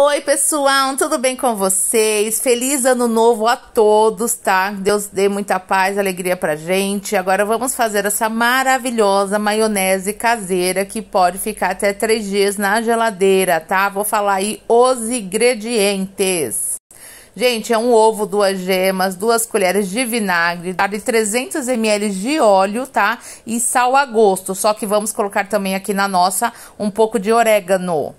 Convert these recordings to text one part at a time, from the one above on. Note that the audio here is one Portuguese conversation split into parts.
Oi, pessoal, tudo bem com vocês? Feliz ano novo a todos, tá? Deus dê muita paz, alegria pra gente. Agora vamos fazer essa maravilhosa maionese caseira que pode ficar até três dias na geladeira, tá? Vou falar aí os ingredientes. Gente, é um ovo, duas gemas, duas colheres de vinagre, vale 300 ml de óleo, tá? E sal a gosto. Só que vamos colocar também aqui na nossa um pouco de orégano.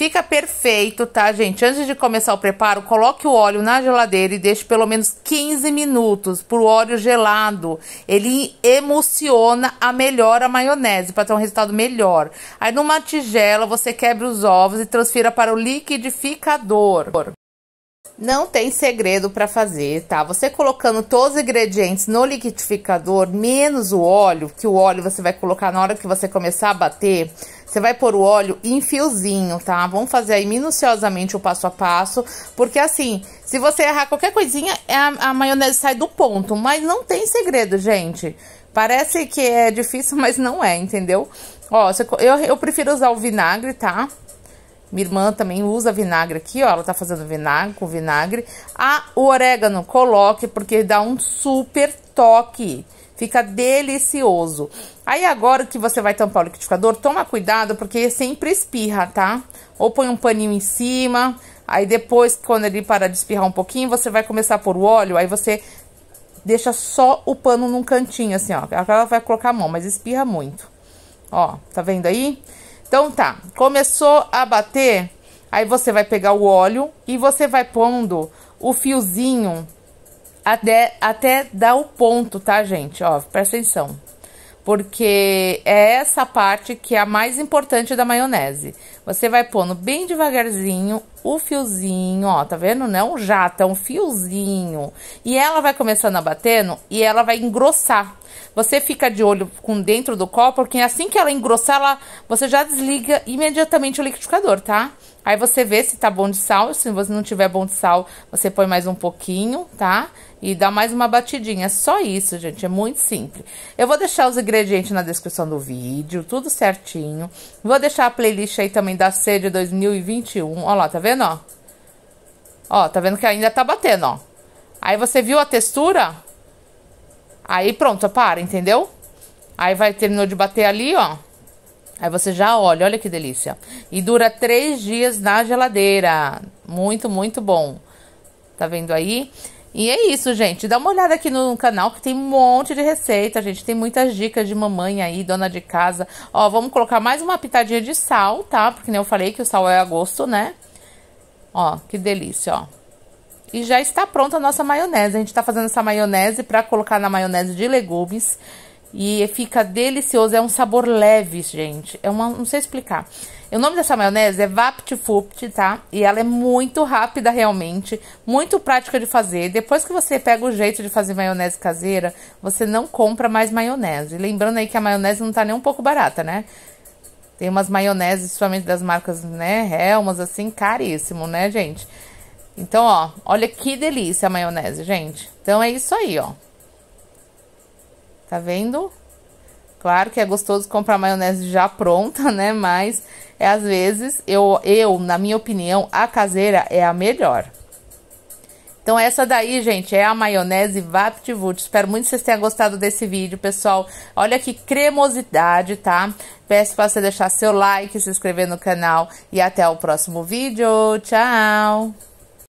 Fica perfeito, tá, gente? Antes de começar o preparo, coloque o óleo na geladeira e deixe pelo menos 15 minutos pro óleo gelado. Ele emulsiona a melhor a maionese para ter um resultado melhor. Aí numa tigela você quebra os ovos e transfira para o liquidificador. Não tem segredo para fazer, tá? Você colocando todos os ingredientes no liquidificador, menos o óleo, que o óleo você vai colocar na hora que você começar a bater, você vai pôr o óleo em fiozinho, tá? Vamos fazer aí minuciosamente o passo a passo, porque assim, se você errar qualquer coisinha, é a, a maionese sai do ponto, mas não tem segredo, gente. Parece que é difícil, mas não é, entendeu? Ó, eu, eu prefiro usar o vinagre, tá? Minha irmã também usa vinagre aqui, ó. Ela tá fazendo vinagre com vinagre. Ah, o orégano coloque, porque dá um super toque. Fica delicioso. Aí agora que você vai tampar o liquidificador, toma cuidado, porque sempre espirra, tá? Ou põe um paninho em cima. Aí depois, quando ele parar de espirrar um pouquinho, você vai começar por o óleo. Aí você deixa só o pano num cantinho, assim, ó. Agora ela vai colocar a mão, mas espirra muito. Ó, tá vendo aí? Então tá, começou a bater, aí você vai pegar o óleo e você vai pondo o fiozinho até, até dar o ponto, tá, gente? Ó, presta atenção. Porque é essa parte que é a mais importante da maionese. Você vai pondo bem devagarzinho o fiozinho, ó, tá vendo? Não é um jato, é um fiozinho. E ela vai começando a batendo e ela vai engrossar. Você fica de olho com dentro do copo, porque assim que ela engrossar, ela, você já desliga imediatamente o liquidificador, tá? Aí você vê se tá bom de sal, se você não tiver bom de sal, você põe mais um pouquinho, tá? E dá mais uma batidinha, é só isso, gente, é muito simples. Eu vou deixar os ingredientes na descrição do vídeo, tudo certinho. Vou deixar a playlist aí também da sede 2021, ó lá, tá vendo? vendo, ó? Ó, tá vendo que ainda tá batendo, ó. Aí você viu a textura? Aí pronto, para, entendeu? Aí vai, terminou de bater ali, ó. Aí você já olha, olha que delícia. E dura três dias na geladeira. Muito, muito bom. Tá vendo aí? E é isso, gente. Dá uma olhada aqui no canal que tem um monte de receita, gente. Tem muitas dicas de mamãe aí, dona de casa. Ó, vamos colocar mais uma pitadinha de sal, tá? Porque nem né, eu falei que o sal é a gosto, né? Ó, que delícia, ó. E já está pronta a nossa maionese. A gente está fazendo essa maionese para colocar na maionese de legumes. E fica delicioso, é um sabor leve, gente. É uma, não sei explicar. O nome dessa maionese é VaptFupt, tá? E ela é muito rápida realmente, muito prática de fazer. Depois que você pega o jeito de fazer maionese caseira, você não compra mais maionese. Lembrando aí que a maionese não tá nem um pouco barata, né? Tem umas maioneses, principalmente das marcas, né? Helmas, assim, caríssimo, né, gente? Então, ó, olha que delícia a maionese, gente. Então, é isso aí, ó. Tá vendo? Claro que é gostoso comprar maionese já pronta, né? Mas, é, às vezes, eu, eu, na minha opinião, a caseira é a melhor. Então essa daí, gente, é a maionese VaptVult. Espero muito que vocês tenham gostado desse vídeo, pessoal. Olha que cremosidade, tá? Peço para você deixar seu like, se inscrever no canal e até o próximo vídeo. Tchau!